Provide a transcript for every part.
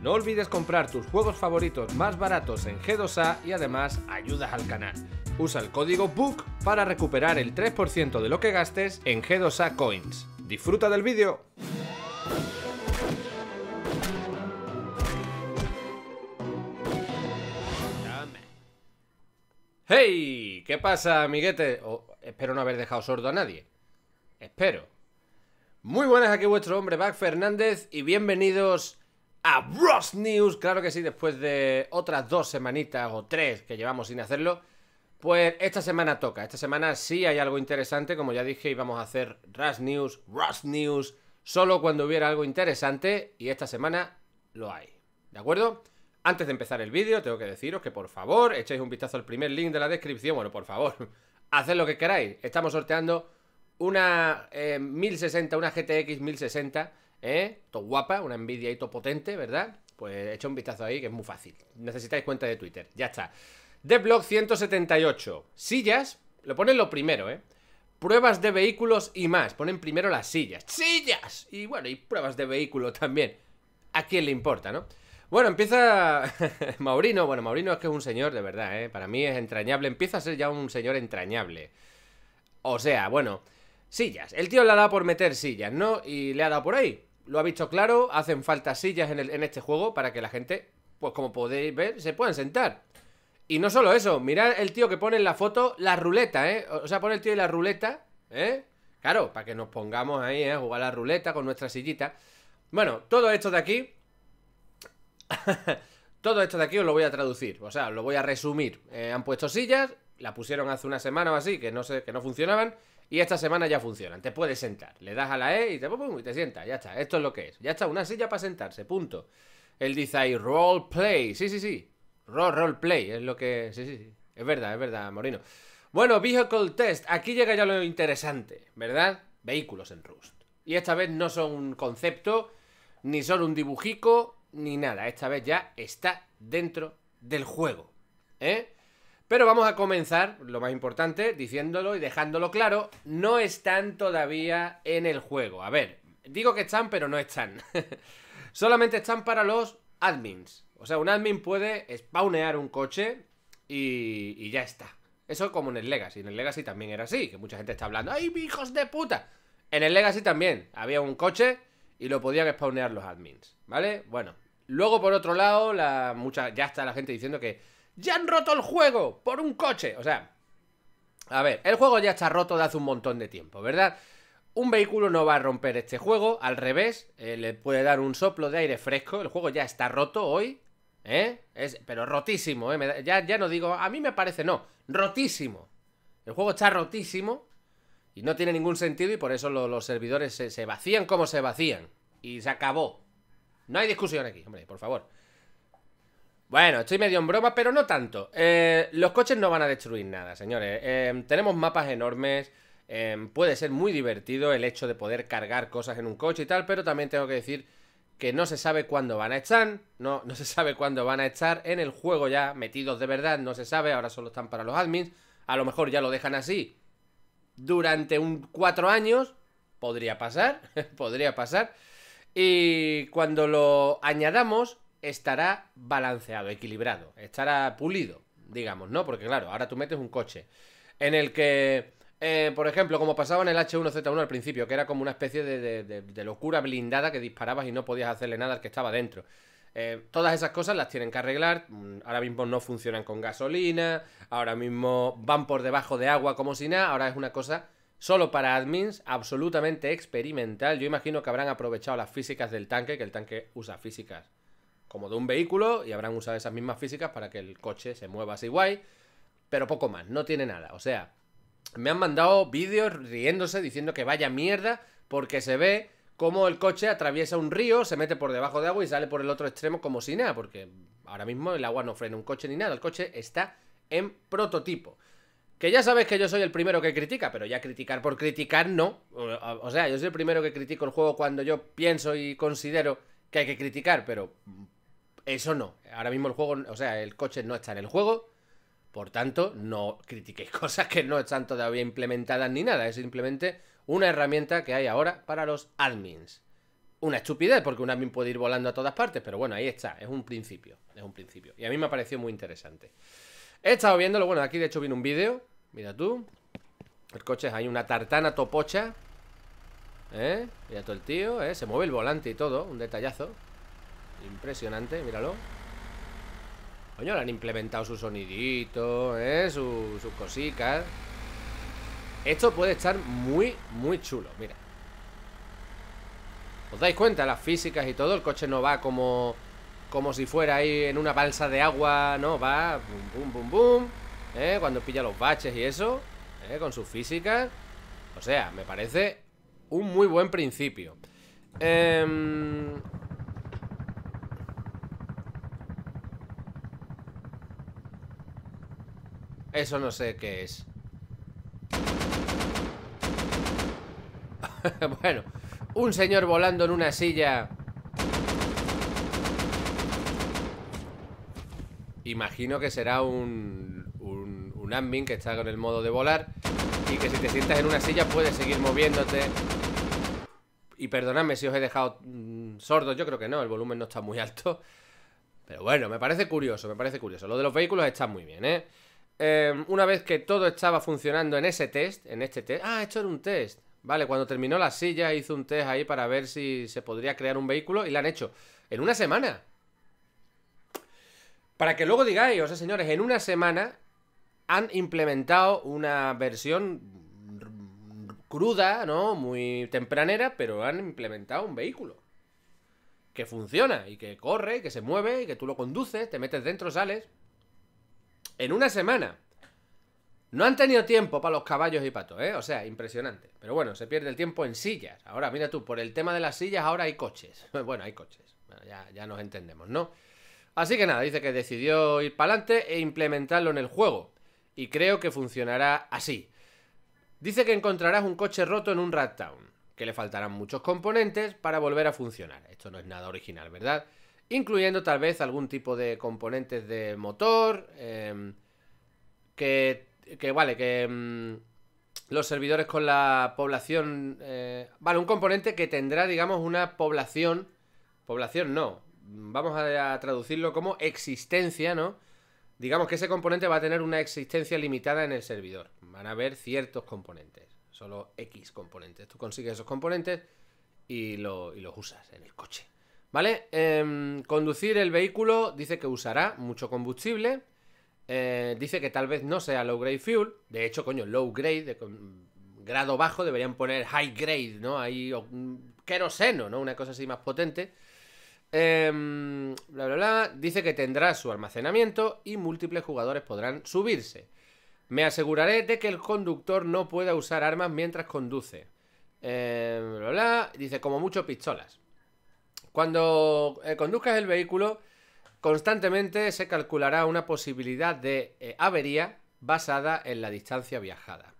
No olvides comprar tus juegos favoritos más baratos en G2A y además ayudas al canal. Usa el código BOOK para recuperar el 3% de lo que gastes en G2A Coins. ¡Disfruta del vídeo! ¡Hey! ¿Qué pasa, amiguete? espero no haber dejado sordo a nadie. Espero. Muy buenas, aquí vuestro hombre, Back Fernández, y bienvenidos a News. Claro que sí, después de otras dos semanitas o tres que llevamos sin hacerlo. Pues esta semana toca. Esta semana sí hay algo interesante. Como ya dije, íbamos a hacer Rust News, Rust News, solo cuando hubiera algo interesante. Y esta semana lo hay. ¿De acuerdo? Antes de empezar el vídeo, tengo que deciros que por favor echéis un vistazo al primer link de la descripción. Bueno, por favor, haced lo que queráis. Estamos sorteando una 1060, eh, una GTX 1060 ¿eh? To guapa, una envidia y to potente, ¿verdad? Pues echa un vistazo ahí que es muy fácil. Necesitáis cuenta de Twitter, ya está. Devlog 178. Sillas, lo ponen lo primero, ¿eh? Pruebas de vehículos y más. Ponen primero las sillas. ¡Sillas! Y bueno, y pruebas de vehículo también. ¿A quién le importa, no? Bueno, empieza Maurino. Bueno, Maurino es que es un señor de verdad, ¿eh? Para mí es entrañable. Empieza a ser ya un señor entrañable. O sea, bueno, sillas. El tío le ha dado por meter sillas, ¿no? Y le ha dado por ahí lo ha visto claro, hacen falta sillas en, este juego para que la gente, pues como podéis ver, se puedan sentar. Y no solo eso, mirad el tío que pone en la foto la ruleta, ¿eh? O sea, pone el tío y la ruleta, ¿eh? Claro, para que nos pongamos ahí, ¿eh? A jugar la ruleta con nuestra sillita. Bueno, todo esto de aquí... todo esto de aquí os lo voy a traducir, o sea, lo voy a resumir. Eh, han puesto sillas, la pusieron hace una semana o así, que no, sé, que no funcionaban. Y esta semana ya funcionan. Te puedes sentar. Le das a la E y te, pum, te sientas. Ya está. Esto es lo que es. Ya está. Una silla para sentarse. Punto. Él dice ahí role play. Sí, sí, sí. Role, role play. Es lo que. Sí, sí, sí. Es verdad, es verdad, Morino. Bueno, Vehicle Test. Aquí llega ya lo interesante, ¿verdad? Vehículos en Rust. Y esta vez no son un concepto, ni son un dibujico, ni nada. Esta vez ya está dentro del juego. ¿Eh? Pero vamos a comenzar, lo más importante, diciéndolo y dejándolo claro, no están todavía en el juego. A ver, digo que están, pero no están. Solamente están para los admins. O sea, un admin puede spawnear un coche y, y ya está. Eso como en el Legacy. En el Legacy también era así, que mucha gente está hablando, ¡ay, hijos de puta! En el Legacy también había un coche y lo podían spawnear los admins, ¿vale? Bueno, luego por otro lado, la, mucha, ya está la gente diciendo que ya han roto el juego por un coche. O sea, a ver, el juego ya está roto de hace un montón de tiempo, ¿verdad? Un vehículo no va a romper este juego, al revés, eh, le puede dar un soplo de aire fresco, el juego ya está roto hoy, ¿eh? Es, pero rotísimo, ¿eh? ya, no digo, a mí me parece, no, rotísimo. El juego está rotísimo y no tiene ningún sentido y por eso los servidores se, se vacían como se vacían. Y se acabó. No hay discusión aquí, hombre, por favor. Bueno, estoy medio en broma, pero no tanto. Eh, los coches no van a destruir nada, señores. Em, tenemos mapas enormes. Em, puede ser muy divertido el hecho de poder cargar cosas en un coche y tal, pero también tengo que decir que no se sabe cuándo van a estar. No, no se sabe cuándo van a estar en el juego ya metidos de verdad. No se sabe, ahora solo están para los admins. A lo mejor ya lo dejan así durante un cuatro años. Podría pasar, podría pasar. Y cuando lo añadamos, estará balanceado, equilibrado, estará pulido, digamos, ¿no? Porque claro, ahora tú metes un coche en el que, eh, por ejemplo, como pasaba en el H1Z1 al principio, que era como una especie de, locura blindada que disparabas y no podías hacerle nada al que estaba dentro. Eh, todas esas cosas las tienen que arreglar. Mm, ahora mismo no funcionan con gasolina, ahora mismo van por debajo de agua como si nada, ahora es una cosa solo para admins, absolutamente experimental. Yo imagino que habrán aprovechado las físicas del tanque, que el tanque usa físicas como de un vehículo y habrán usado esas mismas físicas para que el coche se mueva así guay, pero poco más, no tiene nada. O sea, me han mandado vídeos riéndose diciendo que vaya mierda porque se ve cómo el coche atraviesa un río, se mete por debajo de agua y sale por el otro extremo como si nada, porque ahora mismo el agua no frena un coche ni nada, el coche está en prototipo. Que ya sabes que yo soy el primero que critica, pero ya criticar por criticar no. O sea, yo soy el primero que critico el juego cuando yo pienso y considero que hay que criticar, pero eso no. Ahora mismo el juego, o sea, el coche no está en el juego. Por tanto, no critiquéis cosas que no están todavía implementadas ni nada. Es simplemente una herramienta que hay ahora para los admins. Una estupidez, porque un admin puede ir volando a todas partes, pero bueno, ahí está. Es un principio. Es un principio. Y a mí me ha parecido muy interesante. He estado viéndolo. Bueno, aquí de hecho viene un vídeo. Mira tú. El coche hay una tartana topocha. ¿Eh? Mira todo el tío, ¿eh? Se mueve el volante y todo. Un detallazo. Impresionante, míralo Coño, le han implementado su sonidito, ¿eh? Sus cositas Esto puede estar muy, muy chulo, mira ¿Os dais cuenta? Las físicas y todo El coche no va como como si fuera ahí en una balsa de agua, ¿no? Va, bum, bum, bum, bum, ¿eh? Cuando pilla los baches y eso, ¿eh? Con sus físicas. O sea, me parece un muy buen principio. Eh... Eso no sé qué es. bueno, un señor volando en una silla. Imagino que será un, un, un admin que está con el modo de volar y que si te sientas en una silla puedes seguir moviéndote. Y perdonadme si os he dejado mm, sordos, yo creo que no, el volumen no está muy alto. Pero bueno, me parece curioso, me parece curioso. Lo de los vehículos está muy bien, ¿eh? Em, una vez que todo estaba funcionando en ese test, en este test... Ah, esto era un test. Vale, cuando terminó la silla hizo un test ahí para ver si se podría crear un vehículo y lo han hecho. En una semana. Para que luego digáis, o sea, señores, en una semana han implementado una versión cruda, ¿no? Muy tempranera, pero han implementado un vehículo. Que funciona y que corre, y que se mueve, y que tú lo conduces, te metes dentro, sales en una semana. No han tenido tiempo para los caballos y patos, ¿eh? O sea, impresionante. Pero bueno, se pierde el tiempo en sillas. Ahora, mira tú, por el tema de las sillas, ahora hay coches. Bueno, hay coches. ya, ya nos entendemos, ¿no? Así que nada, dice que decidió ir para adelante e implementarlo en el juego. Y creo que funcionará así. Dice que encontrarás un coche roto en un Rat Town, que le faltarán muchos componentes para volver a funcionar. Esto no es nada original, ¿verdad? incluyendo tal vez algún tipo de componentes de motor, em, que, que, vale, que em, los servidores con la población, eh, vale, un componente que tendrá, digamos, una población, población no, vamos a, traducirlo como existencia, ¿no? Digamos que ese componente va a tener una existencia limitada en el servidor. Van a haber ciertos componentes, solo X componentes. Tú consigues esos componentes y los usas en el coche. ¿Vale? Em, conducir el vehículo dice que usará mucho combustible. Eh, dice que tal vez no sea low grade fuel. De hecho, coño, low grade, de, grado bajo, deberían poner high grade, ¿no? Ahí mm, queroseno, ¿no? Una cosa así más potente. Em, bla, bla, bla. Dice que tendrá su almacenamiento y múltiples jugadores podrán subirse. Me aseguraré de que el conductor no pueda usar armas mientras conduce. Em, bla, bla. Dice como mucho pistolas. Cuando eh, conduzcas el vehículo, constantemente se calculará una posibilidad de eh, avería basada en la distancia viajada.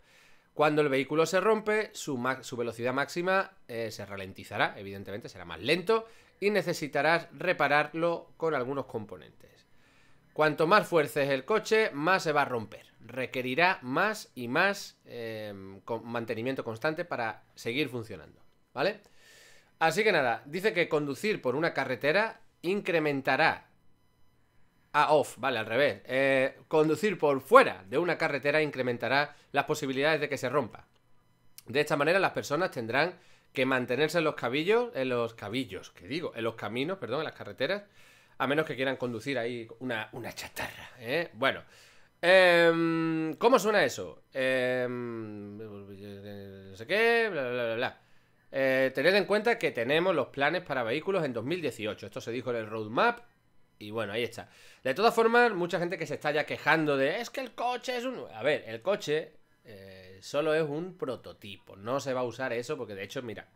Cuando el vehículo se rompe, su, velocidad máxima eh, se ralentizará, evidentemente será más lento y necesitarás repararlo con algunos componentes. Cuanto más fuerces el coche, más se va a romper. Requerirá más y más mantenimiento constante para seguir funcionando. ¿Vale? Así que nada, dice que conducir por una carretera incrementará. Ah, off, vale, al revés. Eh, conducir por fuera de una carretera incrementará las posibilidades de que se rompa. De esta manera, las personas tendrán que mantenerse en los cabillos, en los cabillos, que digo, en los caminos, perdón, en las carreteras, a menos que quieran conducir ahí una, chatarra. ¿eh? Bueno, em, ¿cómo suena eso? Em, no sé qué, bla, bla, bla, bla. Eh, tened en cuenta que tenemos los planes para vehículos en 2018. Esto se dijo en el roadmap. Y bueno, ahí está. De todas formas, mucha gente que se está ya quejando de es que el coche es un. A ver, el coche eh, solo es un prototipo. No se va a usar eso porque, de hecho, mira,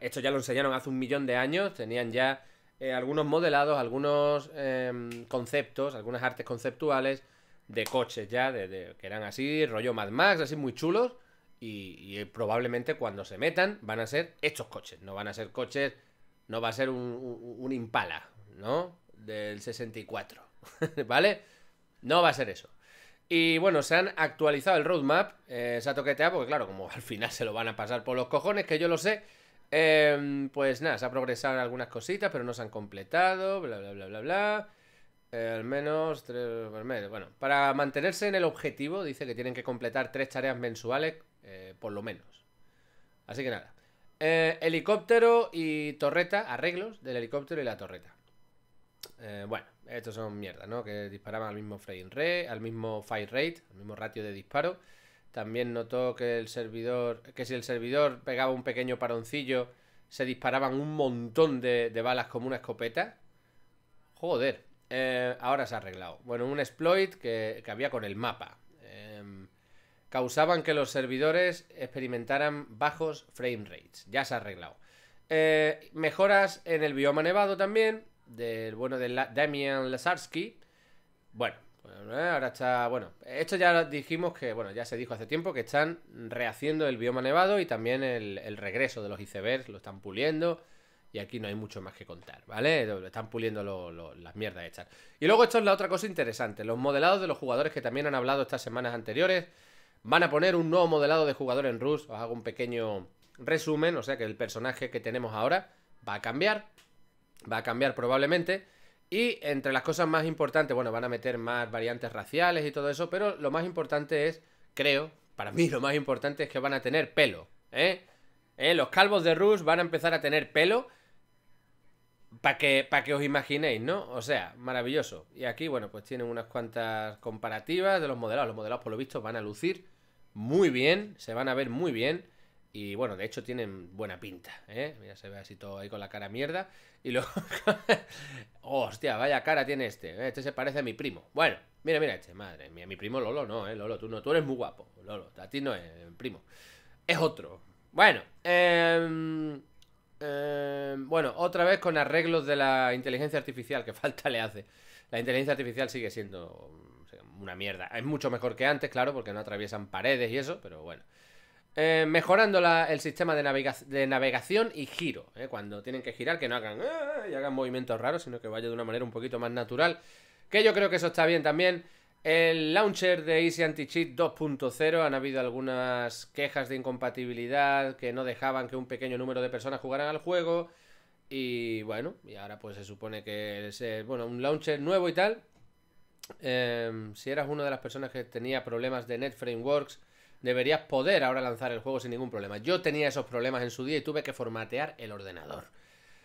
esto ya lo enseñaron hace un millón de años. Tenían ya eh, algunos modelados, algunos em, conceptos, algunas artes conceptuales de coches ya, que eran así, rollo Mad Max, así muy chulos. Y, probablemente cuando se metan van a ser estos coches, no van a ser coches, no va a ser un, Impala, ¿no? Del 64, ¿vale? No va a ser eso. Y bueno, se han actualizado el roadmap, eh, se ha toqueteado, porque claro, como al final se lo van a pasar por los cojones, que yo lo sé, em, pues nada, se ha progresado algunas cositas, pero no se han completado, bla, bla, bla, bla, bla. Eh, al menos Bueno, para mantenerse en el objetivo, dice que tienen que completar tres tareas mensuales eh, por lo menos. Así que nada. Eh, helicóptero y torreta, arreglos del helicóptero y la torreta. Eh, bueno, estos son mierda, ¿no? Que disparaban al mismo frame rate, al mismo fire rate, al mismo ratio de disparo. También notó que el servidor, que si el servidor pegaba un pequeño paroncillo, se disparaban un montón de, balas como una escopeta. Joder, ahora se ha arreglado. Bueno, un exploit que, que había con el mapa. Eh, causaban que los servidores experimentaran bajos frame rates. Ya se ha arreglado. Eh, mejoras en el bioma nevado también, del bueno de Damian Lasarsky. Bueno, eh, ahora está. Bueno, esto ya dijimos que, bueno, ya se dijo hace tiempo que están rehaciendo el bioma nevado y también el, regreso de los icebergs, lo están puliendo. Y aquí no hay mucho más que contar, ¿vale? Están puliendo las mierdas hechas. Y luego esto es la otra cosa interesante, los modelados de los jugadores que también han hablado estas semanas anteriores. Van a poner un nuevo modelado de jugador en Rus. Os hago un pequeño resumen. O sea que el personaje que tenemos ahora va a cambiar. Va a cambiar probablemente. Y entre las cosas más importantes, bueno, van a meter más variantes raciales y todo eso. Pero lo más importante es, creo, para mí lo más importante es que van a tener pelo. ¿eh? ¿Eh? Los calvos de Rus van a empezar a tener pelo. Para que, que os imaginéis, ¿no? O sea, maravilloso. Y aquí, bueno, pues tienen unas cuantas comparativas de los modelos. Los modelos, por lo visto, van a lucir muy bien, se van a ver muy bien. Y bueno, de hecho tienen buena pinta, ¿eh? Mira, se ve así todo ahí con la cara mierda. Y luego... hostia, vaya cara tiene este. ¿eh? Este se parece a mi primo. Bueno, mira, mira este. Madre mía, mi primo Lolo no, ¿eh? Lolo, tú no. Tú eres muy guapo. Lolo, a ti no es primo. Es otro. Bueno, em, em, bueno, otra vez con arreglos de la inteligencia artificial, que falta le hace. La inteligencia artificial sigue siendo una mierda. Es mucho mejor que antes, claro, porque no atraviesan paredes y eso, pero bueno. Eh, mejorando el sistema de, navegación y giro. ¿eh? cuando tienen que girar, que no hagan eh, y hagan movimientos raros, sino que vaya de una manera un poquito más natural. Que yo creo que eso está bien también. El launcher de Easy Anti-Cheat 2.0 han habido algunas quejas de incompatibilidad que no dejaban que un pequeño número de personas jugaran al juego. Y bueno, y ahora pues se supone que es bueno, un launcher nuevo y tal, Em, si eras una de las personas que tenía problemas de Net Frameworks, deberías poder ahora lanzar el juego sin ningún problema. Yo tenía esos problemas en su día y tuve que formatear el ordenador.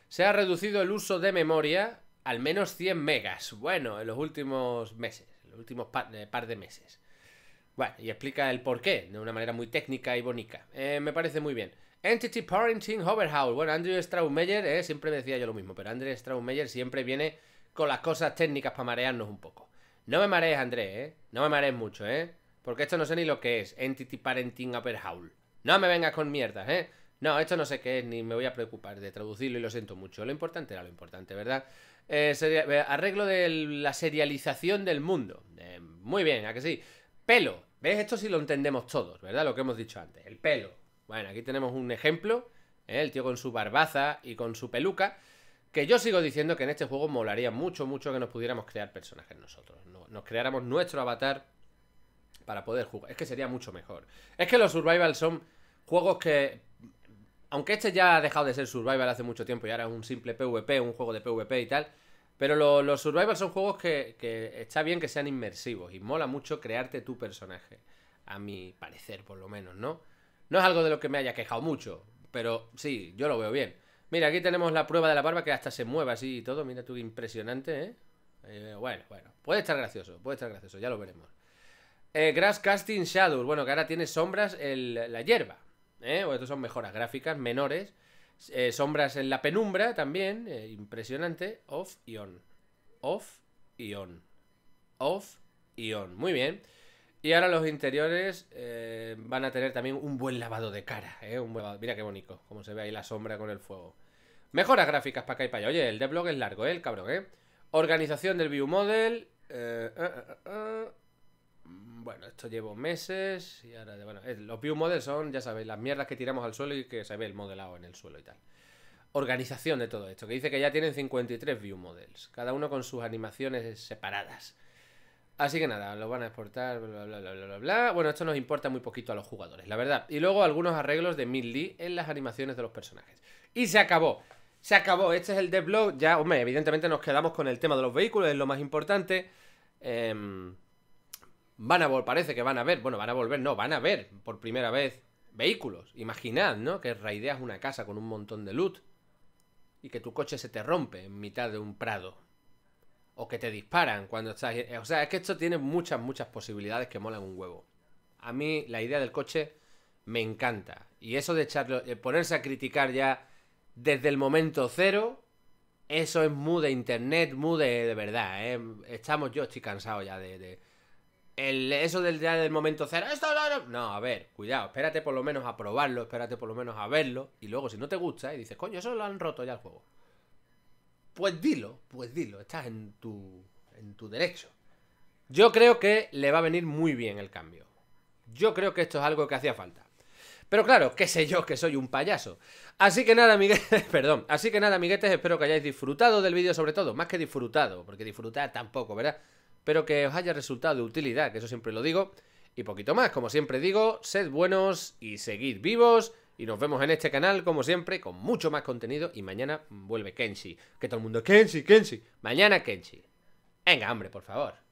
Se ha reducido el uso de memoria al menos 100 megas. Bueno, en los últimos meses, en los últimos eh, par de, meses. Bueno, y explica el porqué de una manera muy técnica y bonita. Eh, me parece muy bien. Entity Parenting Overhaul. Bueno, Andrew Straumeyer, eh, siempre me decía yo lo mismo, pero Andrew Straumeyer siempre viene con las cosas técnicas para marearnos un poco. No me marees, Andrés, ¿eh? No me marees mucho, ¿eh? Porque esto no sé ni lo que es. Entity Parenting Upper Howl. No me vengas con mierdas, ¿eh? No, esto no sé qué es, ni me voy a preocupar de traducirlo y lo siento mucho. Lo importante era lo importante, ¿verdad? Eh, eh, arreglo de la serialización del mundo. Eh, muy bien, ¿a que sí? Pelo. ¿Ves? Esto sí lo entendemos todos, ¿verdad? Lo que hemos dicho antes. El pelo. Bueno, aquí tenemos un ejemplo. El tío con su barbaza y con su peluca. Que yo sigo diciendo que en este juego molaría mucho, mucho que nos pudiéramos crear personajes nosotros. nos creáramos nuestro avatar para poder jugar. Es que sería mucho mejor. Es que los survival son juegos que... Aunque este ya ha dejado de ser survival hace mucho tiempo y ahora es un simple PvP, un juego de PvP y tal. Pero los survival son juegos que, que está bien que sean inmersivos y mola mucho crearte tu personaje. A mi parecer, por lo menos, ¿no? No es algo de lo que me haya quejado mucho, pero sí, yo lo veo bien. Mira, aquí tenemos la prueba de la barba que hasta se mueve así y todo. Mira tú, impresionante, ¿eh? ¿eh? bueno, bueno. Puede estar gracioso, puede estar gracioso, ya lo veremos. Eh, grass Casting Shadows. Bueno, que ahora tiene sombras en la hierba. ¿eh? estos son mejoras gráficas menores. Eh, sombras en la penumbra también. impresionante. Off y on. Off y on. Off y on. Muy bien. Y ahora los interiores eh, van a tener también un buen lavado de cara, eh, Un Mira qué bonito, como se ve ahí la sombra con el fuego. Mejoras gráficas para acá y para allá. Oye, el devlog es largo, eh, El cabrón, ¿eh? Organización del view model. Bueno, esto llevo meses y ahora, bueno, los view models son, ya sabéis, las mierdas que tiramos al suelo y que se ve el modelado en el suelo y tal. Organización de todo esto, que dice que ya tienen 53 view models, cada uno con sus animaciones separadas. Así que nada, lo van a exportar, bla, bla, bla, bla, bla, Bueno, esto nos importa muy poquito a los jugadores, la verdad. Y luego algunos arreglos de Mil en las animaciones de los personajes. Y se acabó. Se acabó. Este es el devlog. Ya, hombre, evidentemente nos quedamos con el tema de los vehículos, es lo más importante. Em, van a volver, parece que van a ver. Bueno, van a volver, no, van a ver por primera vez vehículos. Imaginad, ¿no? Que raideas una casa con un montón de loot y que tu coche se te rompe en mitad de un prado o que te disparan cuando estás. O sea, es que esto tiene muchas, muchas posibilidades que molan un huevo. A mí la idea del coche me encanta. Y eso de echarlo, ponerse a criticar ya desde el momento cero, eso es mu de internet, mude de, verdad. ¿eh? Estamos, yo estoy cansado ya de. eso del día del momento cero. Esto, no, no, a ver, cuidado. Espérate por lo menos a probarlo, espérate por lo menos a verlo. Y luego, si no te gusta y dices, coño, eso lo han roto ya el juego. Pues dilo, pues dilo, estás en tu, en tu derecho. Yo creo que le va a venir muy bien el cambio. Yo creo que esto es algo que hacía falta. Pero claro, qué sé yo, que soy un payaso. Así que nada, amiguetes, perdón. Así que nada, amiguetes, espero que hayáis disfrutado del vídeo sobre todo. Más que disfrutado, porque disfrutar tampoco, ¿verdad? Pero que os haya resultado de utilidad, que eso siempre lo digo. Y poquito más, como siempre digo, sed buenos y seguid vivos. Y nos vemos en este canal, como siempre, con mucho más contenido. Y mañana vuelve Kenshi. Que todo el mundo, Kenshi, Kenshi. Mañana Kenshi. Venga, hambre, por favor.